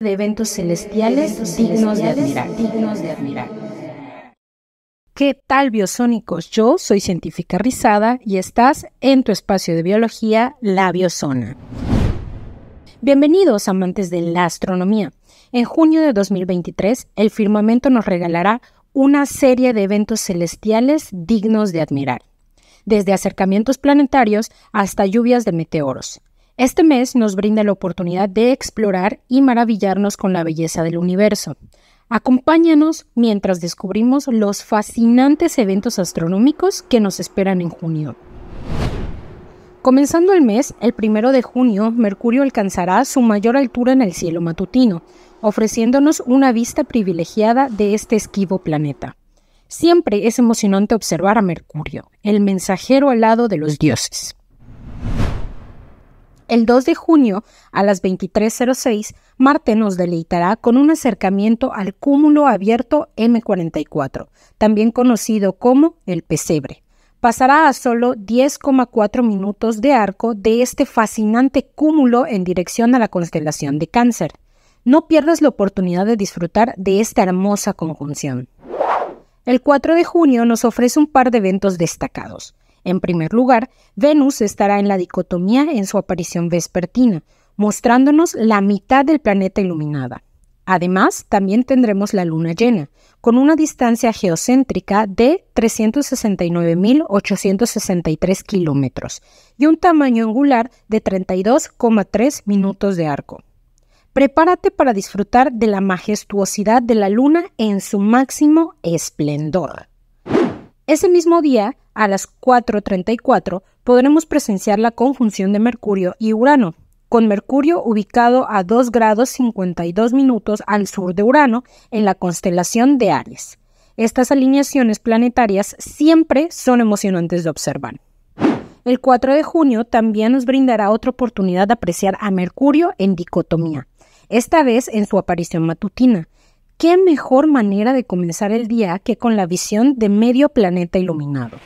de eventos celestiales, dignos, de admirar, dignos de admirar. ¿Qué tal biosónicos? Yo soy científica Rizada y estás en tu espacio de biología, la Biosona. Bienvenidos amantes de la astronomía. En junio de 2023, el firmamento nos regalará una serie de eventos celestiales dignos de admirar, desde acercamientos planetarios hasta lluvias de meteoros. Este mes nos brinda la oportunidad de explorar y maravillarnos con la belleza del universo. Acompáñanos mientras descubrimos los fascinantes eventos astronómicos que nos esperan en junio. Comenzando el mes, el primero de junio, Mercurio alcanzará su mayor altura en el cielo matutino, ofreciéndonos una vista privilegiada de este esquivo planeta. Siempre es emocionante observar a Mercurio, el mensajero alado de los dioses. El 2 de junio, a las 23.06, Marte nos deleitará con un acercamiento al cúmulo abierto M44, también conocido como el pesebre. Pasará a solo 10,4 minutos de arco de este fascinante cúmulo en dirección a la constelación de Cáncer. No pierdas la oportunidad de disfrutar de esta hermosa conjunción. El 4 de junio nos ofrece un par de eventos destacados. En primer lugar, Venus estará en la dicotomía en su aparición vespertina, mostrándonos la mitad del planeta iluminada. Además, también tendremos la luna llena, con una distancia geocéntrica de 369.863 kilómetros y un tamaño angular de 32,3 minutos de arco. Prepárate para disfrutar de la majestuosidad de la luna en su máximo esplendor. Ese mismo día, a las 4.34 podremos presenciar la conjunción de Mercurio y Urano, con Mercurio ubicado a 2 grados 52 minutos al sur de Urano en la constelación de Aries. Estas alineaciones planetarias siempre son emocionantes de observar. El 4 de junio también nos brindará otra oportunidad de apreciar a Mercurio en dicotomía, esta vez en su aparición matutina, ¿qué mejor manera de comenzar el día que con la visión de medio planeta iluminado?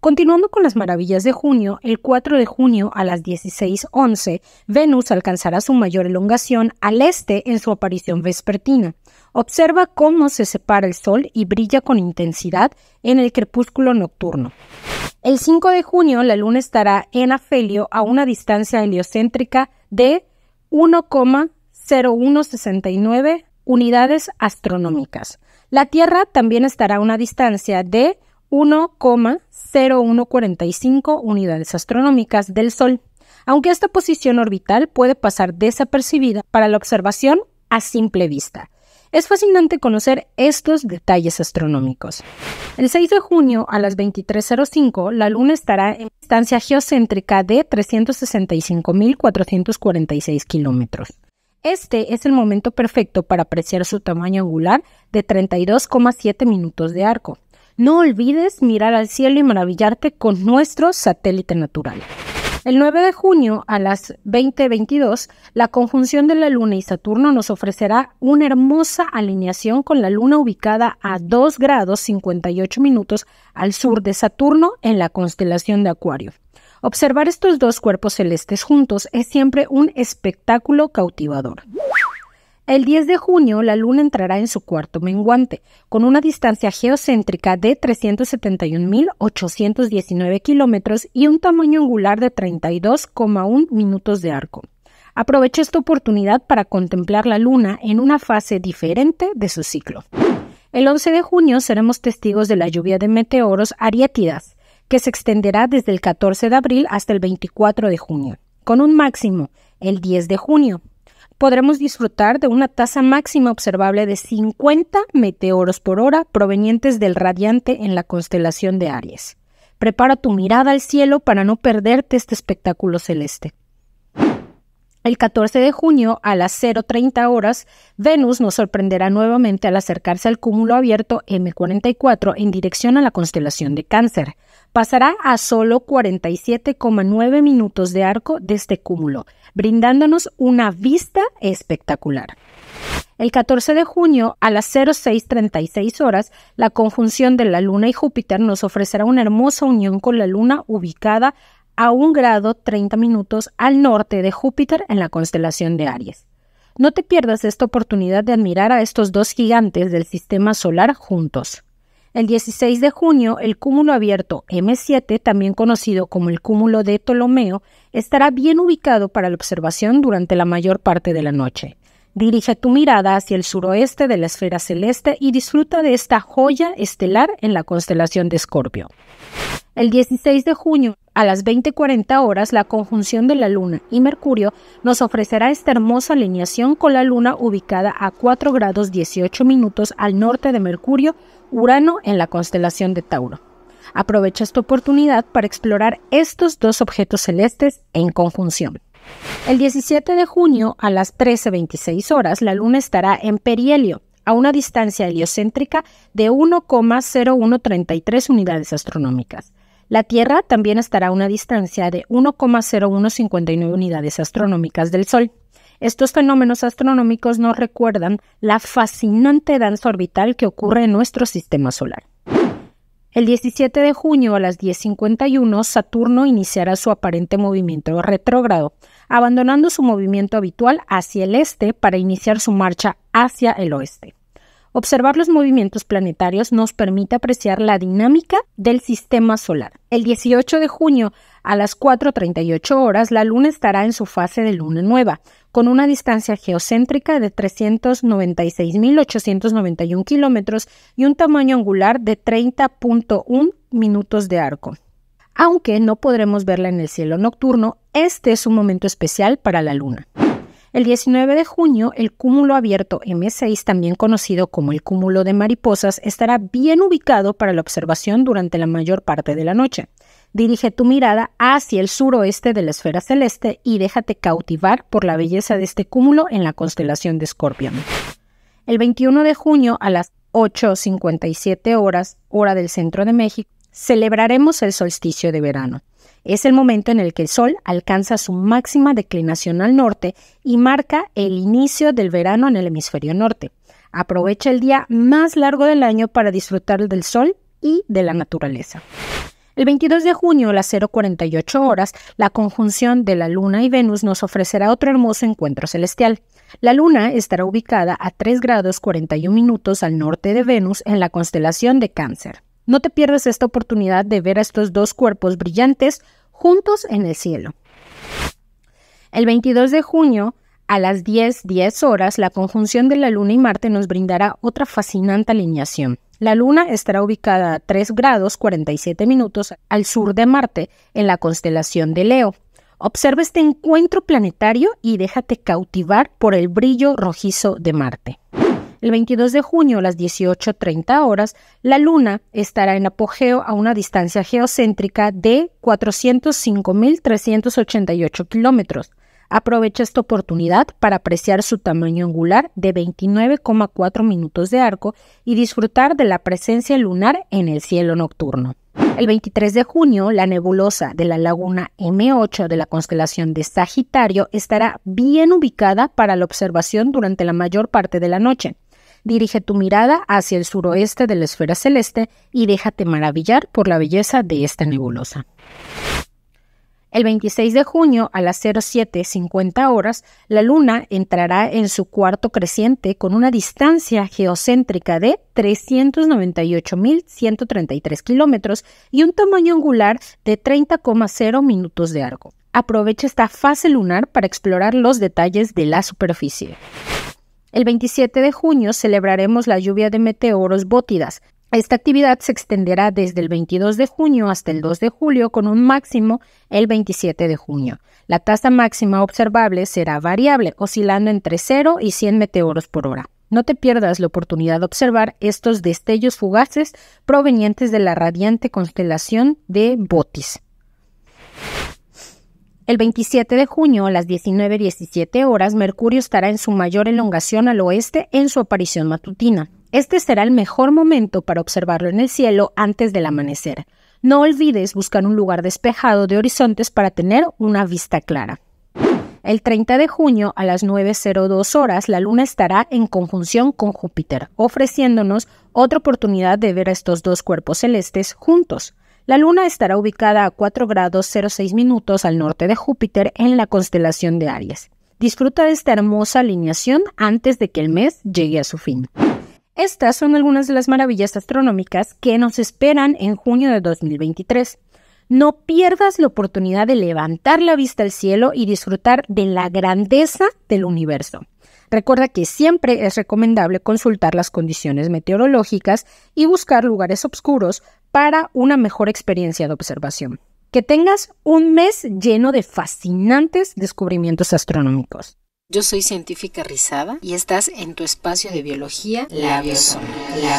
Continuando con las maravillas de junio, el 4 de junio a las 16:11, Venus alcanzará su mayor elongación al este en su aparición vespertina. Observa cómo se separa el Sol y brilla con intensidad en el crepúsculo nocturno. El 5 de junio, la Luna estará en Afelio a una distancia heliocéntrica de 1,0169 unidades astronómicas. La Tierra también estará a una distancia de 1,0145 unidades astronómicas del Sol, aunque esta posición orbital puede pasar desapercibida para la observación a simple vista. Es fascinante conocer estos detalles astronómicos. El 6 de junio a las 23.05, la Luna estará en distancia geocéntrica de 365.446 kilómetros. Este es el momento perfecto para apreciar su tamaño angular de 32,7 minutos de arco. No olvides mirar al cielo y maravillarte con nuestro satélite natural. El 9 de junio a las 20:22, la conjunción de la Luna y Saturno nos ofrecerá una hermosa alineación con la Luna ubicada a 2 grados 58 minutos al sur de Saturno en la constelación de Acuario. Observar estos dos cuerpos celestes juntos es siempre un espectáculo cautivador. El 10 de junio la Luna entrará en su cuarto menguante, con una distancia geocéntrica de 371.819 kilómetros y un tamaño angular de 32,1 minutos de arco. Aprovecha esta oportunidad para contemplar la Luna en una fase diferente de su ciclo. El 11 de junio seremos testigos de la lluvia de meteoros Ariétidas, que se extenderá desde el 14 de abril hasta el 24 de junio, con un máximo el 10 de junio podremos disfrutar de una tasa máxima observable de 50 meteoros por hora provenientes del radiante en la constelación de Aries. Prepara tu mirada al cielo para no perderte este espectáculo celeste. El 14 de junio a las 0.30 horas, Venus nos sorprenderá nuevamente al acercarse al cúmulo abierto M44 en dirección a la constelación de Cáncer. Pasará a solo 47,9 minutos de arco de este cúmulo, brindándonos una vista espectacular. El 14 de junio a las 06:36 horas, la conjunción de la Luna y Júpiter nos ofrecerá una hermosa unión con la Luna ubicada a un grado 30 minutos al norte de Júpiter en la constelación de Aries. No te pierdas esta oportunidad de admirar a estos dos gigantes del sistema solar juntos. El 16 de junio, el cúmulo abierto M7, también conocido como el cúmulo de Ptolomeo, estará bien ubicado para la observación durante la mayor parte de la noche. Dirige tu mirada hacia el suroeste de la esfera celeste y disfruta de esta joya estelar en la constelación de Escorpio. El 16 de junio, a las 20:40 horas, la conjunción de la Luna y Mercurio nos ofrecerá esta hermosa alineación con la Luna ubicada a 4 grados 18 minutos al norte de Mercurio, Urano en la constelación de Tauro. Aprovecha esta oportunidad para explorar estos dos objetos celestes en conjunción. El 17 de junio a las 13.26 horas la Luna estará en perihelio, a una distancia heliocéntrica de 1,0133 unidades astronómicas. La Tierra también estará a una distancia de 1,0159 unidades astronómicas del Sol. Estos fenómenos astronómicos nos recuerdan la fascinante danza orbital que ocurre en nuestro sistema solar. El 17 de junio a las 10.51, Saturno iniciará su aparente movimiento retrógrado, abandonando su movimiento habitual hacia el este para iniciar su marcha hacia el oeste. Observar los movimientos planetarios nos permite apreciar la dinámica del sistema solar. El 18 de junio a las 4.38 horas, la Luna estará en su fase de Luna nueva, con una distancia geocéntrica de 396.891 kilómetros y un tamaño angular de 30.1 minutos de arco. Aunque no podremos verla en el cielo nocturno, este es un momento especial para la Luna. El 19 de junio, el cúmulo abierto M6, también conocido como el cúmulo de mariposas, estará bien ubicado para la observación durante la mayor parte de la noche. Dirige tu mirada hacia el suroeste de la esfera celeste y déjate cautivar por la belleza de este cúmulo en la constelación de Escorpión. El 21 de junio a las 8.57 horas, hora del centro de México, celebraremos el solsticio de verano. Es el momento en el que el Sol alcanza su máxima declinación al norte y marca el inicio del verano en el hemisferio norte. Aprovecha el día más largo del año para disfrutar del Sol y de la naturaleza. El 22 de junio a las 048 horas, la conjunción de la Luna y Venus nos ofrecerá otro hermoso encuentro celestial. La Luna estará ubicada a 3 grados 41 minutos al norte de Venus en la constelación de Cáncer. No te pierdas esta oportunidad de ver a estos dos cuerpos brillantes juntos en el cielo. El 22 de junio, a las 10:10 horas, la conjunción de la Luna y Marte nos brindará otra fascinante alineación. La Luna estará ubicada a 3 grados 47 minutos al sur de Marte, en la constelación de Leo. Observa este encuentro planetario y déjate cautivar por el brillo rojizo de Marte. El 22 de junio a las 18.30 horas, la Luna estará en apogeo a una distancia geocéntrica de 405.388 kilómetros. Aprovecha esta oportunidad para apreciar su tamaño angular de 29,4 minutos de arco y disfrutar de la presencia lunar en el cielo nocturno. El 23 de junio, la nebulosa de la laguna M8 de la constelación de Sagitario estará bien ubicada para la observación durante la mayor parte de la noche. Dirige tu mirada hacia el suroeste de la esfera celeste y déjate maravillar por la belleza de esta nebulosa. El 26 de junio a las 07:50 horas, la Luna entrará en su cuarto creciente con una distancia geocéntrica de 398.133 kilómetros y un tamaño angular de 30,0 minutos de arco. Aprovecha esta fase lunar para explorar los detalles de la superficie. El 27 de junio celebraremos la lluvia de meteoros bótidas. Esta actividad se extenderá desde el 22 de junio hasta el 2 de julio con un máximo el 27 de junio. La tasa máxima observable será variable, oscilando entre 0 y 100 meteoros por hora. No te pierdas la oportunidad de observar estos destellos fugaces provenientes de la radiante constelación de Botis. El 27 de junio a las 19.17 horas, Mercurio estará en su mayor elongación al oeste en su aparición matutina. Este será el mejor momento para observarlo en el cielo antes del amanecer. No olvides buscar un lugar despejado de horizontes para tener una vista clara. El 30 de junio a las 9.02 horas, la Luna estará en conjunción con Júpiter, ofreciéndonos otra oportunidad de ver a estos dos cuerpos celestes juntos. La Luna estará ubicada a 4 grados 06 minutos al norte de Júpiter en la constelación de Aries. Disfruta de esta hermosa alineación antes de que el mes llegue a su fin. Estas son algunas de las maravillas astronómicas que nos esperan en junio de 2023. No pierdas la oportunidad de levantar la vista al cielo y disfrutar de la grandeza del universo. Recuerda que siempre es recomendable consultar las condiciones meteorológicas y buscar lugares oscuros para una mejor experiencia de observación. Que tengas un mes lleno de fascinantes descubrimientos astronómicos. Yo soy científica rizada y estás en tu espacio de biología, la La